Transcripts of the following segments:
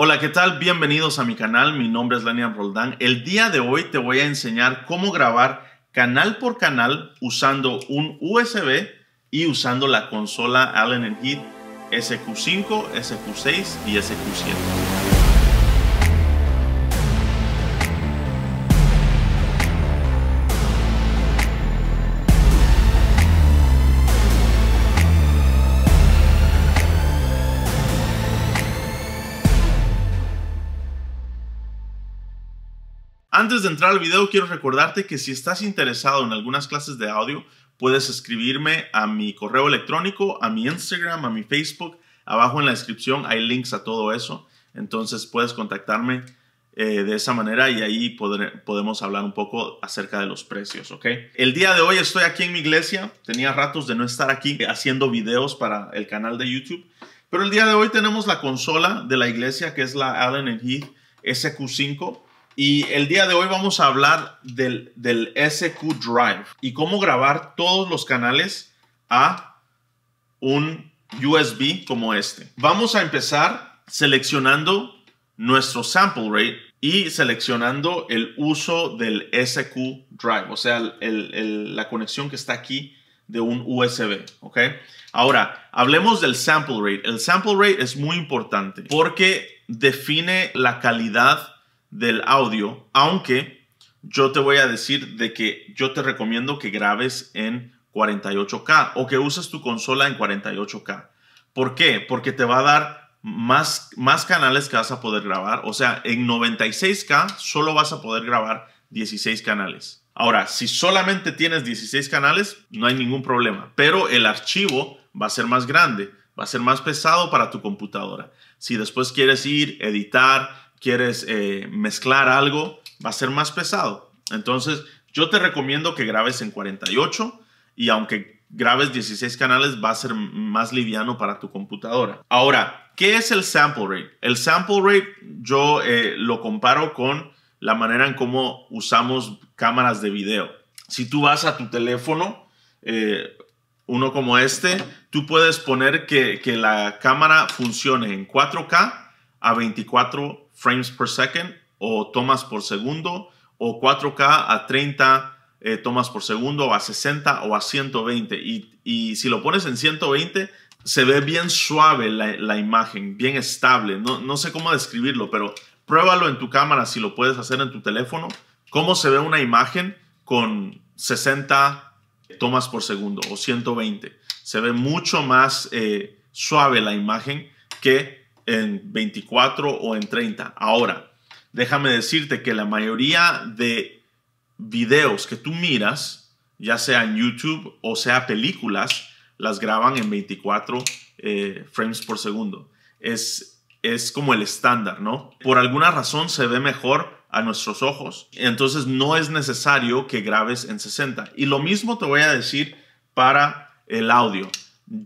Hola, ¿qué tal? Bienvenidos a mi canal, mi nombre es Lenian Roldán. El día de hoy te voy a enseñar cómo grabar canal por canal usando un USB y usando la consola Allen Heath SQ5, SQ6 y SQ7. Antes de entrar al video, quiero recordarte que si estás interesado en algunas clases de audio, puedes escribirme a mi correo electrónico, a mi Instagram, a mi Facebook. Abajo en la descripción hay links a todo eso. Entonces puedes contactarme eh, de esa manera y ahí podemos hablar un poco acerca de los precios, ¿ok? El día de hoy estoy aquí en mi iglesia. Tenía ratos de no estar aquí haciendo videos para el canal de YouTube. Pero el día de hoy tenemos la consola de la iglesia que es la Allen Heath SQ5 y el día de hoy vamos a hablar del, SQ Drive y cómo grabar todos los canales a un USB como este. Vamos a empezar seleccionando nuestro sample rate y seleccionando el uso del SQ Drive, o sea, la conexión que está aquí de un USB, ¿ok? Ahora, hablemos del sample rate. El sample rate es muy importante porque define la calidad del audio, aunque yo te voy a decir de que yo te recomiendo que grabes en 48K o que uses tu consola en 48K. ¿Por qué? Porque te va a dar más, más canales que vas a poder grabar. O sea, en 96K solo vas a poder grabar 16 canales. Ahora, si solamente tienes 16 canales, no hay ningún problema, pero el archivo va a ser más grande, va a ser más pesado para tu computadora. Si después quieres ir, editar, quieres eh, mezclar algo, va a ser más pesado. Entonces, yo te recomiendo que grabes en 48 y aunque grabes 16 canales, va a ser más liviano para tu computadora. Ahora, ¿qué es el sample rate? El sample rate yo eh, lo comparo con la manera en cómo usamos cámaras de video. Si tú vas a tu teléfono, eh, uno como este, tú puedes poner que, la cámara funcione en 4K a 24 frames per second o tomas por segundo o 4K a 30 eh, tomas por segundo o a 60 o a 120. Y, si lo pones en 120, se ve bien suave la, imagen, bien estable. No, sé cómo describirlo, pero pruébalo en tu cámara si lo puedes hacer en tu teléfono. ¿Cómo se ve una imagen con 60 tomas por segundo o 120? Se ve mucho más eh, suave la imagen que en 24 o en 30. Ahora, déjame decirte que la mayoría de videos que tú miras, ya sea en YouTube o sea películas, las graban en 24 eh, frames por segundo. Es, es como el estándar, ¿no? Por alguna razón se ve mejor a nuestros ojos. Entonces no es necesario que grabes en 60. Y lo mismo te voy a decir para el audio.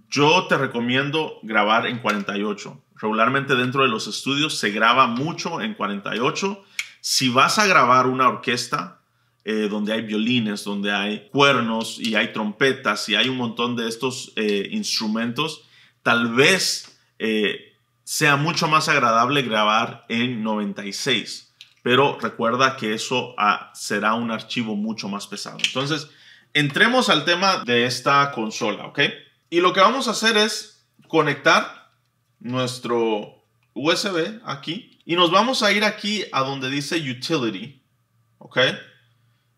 Yo te recomiendo grabar en 48 regularmente dentro de los estudios se graba mucho en 48. Si vas a grabar una orquesta eh, donde hay violines, donde hay cuernos y hay trompetas y hay un montón de estos eh, instrumentos, tal vez eh, sea mucho más agradable grabar en 96. Pero recuerda que eso ah, será un archivo mucho más pesado. Entonces, entremos al tema de esta consola, ¿ok? Y lo que vamos a hacer es conectar nuestro USB aquí y nos vamos a ir aquí a donde dice Utility, ¿ok?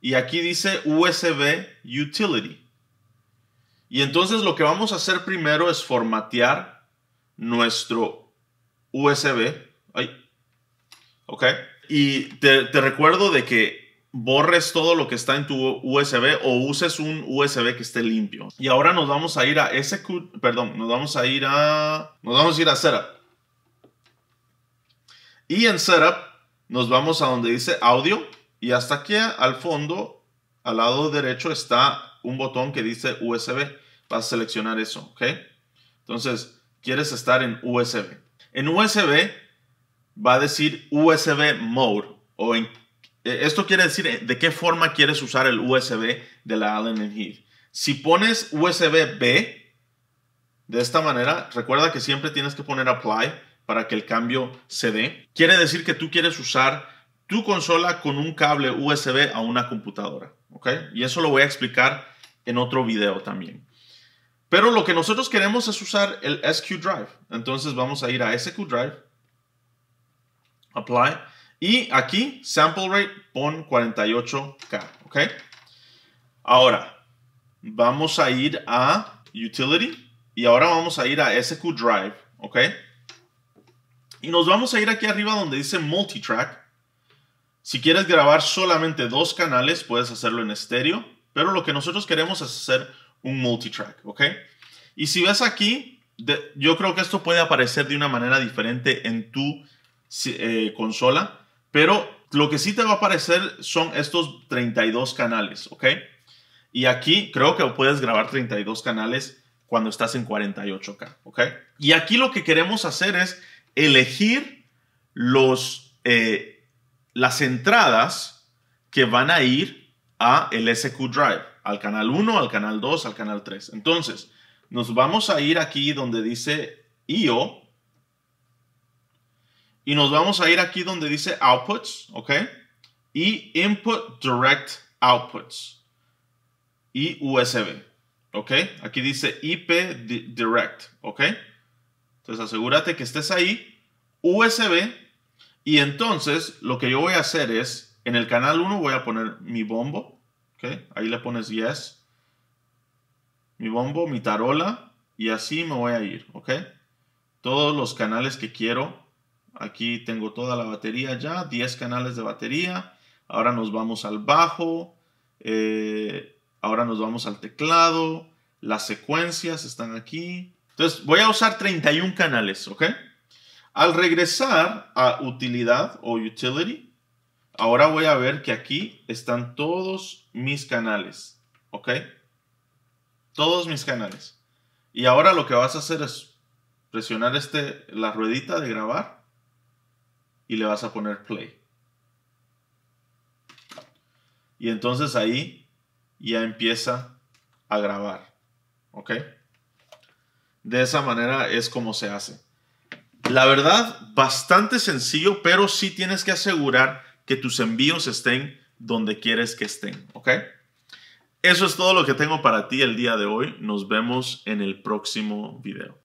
Y aquí dice USB Utility. Y entonces lo que vamos a hacer primero es formatear nuestro USB. ¿Ok? Y te, te recuerdo de que borres todo lo que está en tu USB o uses un USB que esté limpio. Y ahora nos vamos a ir a ese perdón, nos vamos a ir a nos vamos a ir a setup. Y en setup nos vamos a donde dice audio y hasta aquí al fondo al lado derecho está un botón que dice USB. Vas a seleccionar eso, ¿ok? Entonces, quieres estar en USB. En USB va a decir USB mode o en eh, esto quiere decir eh, de qué forma quieres usar el USB de la Allen Heath. Si pones USB B de esta manera, recuerda que siempre tienes que poner apply para que el cambio se dé. Quiere decir que tú quieres usar tu consola con un cable USB a una computadora, Y eso lo voy a explicar en otro video también. Pero lo que nosotros queremos es usar el SQ Drive. Entonces vamos a ir a SQ Drive, apply y aquí, sample rate, pon 48K, ¿ok? Ahora, vamos a ir a utility y ahora vamos a ir a SQ Drive, ¿ok? Y nos vamos a ir aquí arriba donde dice multitrack. Si quieres grabar solamente dos canales, puedes hacerlo en estéreo, pero lo que nosotros queremos es hacer un multitrack, ¿ok? Y si ves aquí, yo creo que esto puede aparecer de una manera diferente en tu eh, consola. Pero lo que sí te va a aparecer son estos 32 canales, ¿ok? Y aquí creo que puedes grabar 32 canales cuando estás en 48K, ¿ok? Y aquí lo que queremos hacer es elegir eh, las entradas que van a ir a el SQ Drive, al canal 1, al canal 2, al canal 3. Entonces, nos vamos a ir aquí donde dice IO y nos vamos a ir aquí donde dice outputs, ¿ok? Y input direct outputs. Y USB, ¿ok? Aquí dice IP direct, ¿ok? Entonces asegúrate que estés ahí, USB. Y entonces lo que yo voy a hacer es, en el canal 1 voy a poner mi bombo, ¿ok? Ahí le pones yes. Mi bombo, mi tarola, y así me voy a ir, ¿ok? Todos los canales que quiero Aquí tengo toda la batería ya, 10 canales de batería. Ahora nos vamos al bajo, eh, ahora nos vamos al teclado, las secuencias están aquí. Entonces voy a usar 31 canales, ¿ok? Al regresar a utilidad o utility, ahora voy a ver que aquí están todos mis canales, ¿ok? Todos mis canales. Y ahora lo que vas a hacer es presionar este, la ruedita de grabar y le vas a poner play. Y entonces ahí ya empieza a grabar. ¿Ok? De esa manera es como se hace. La verdad, bastante sencillo, pero sí tienes que asegurar que tus envíos estén donde quieres que estén. ¿Ok? Eso es todo lo que tengo para ti el día de hoy. Nos vemos en el próximo video.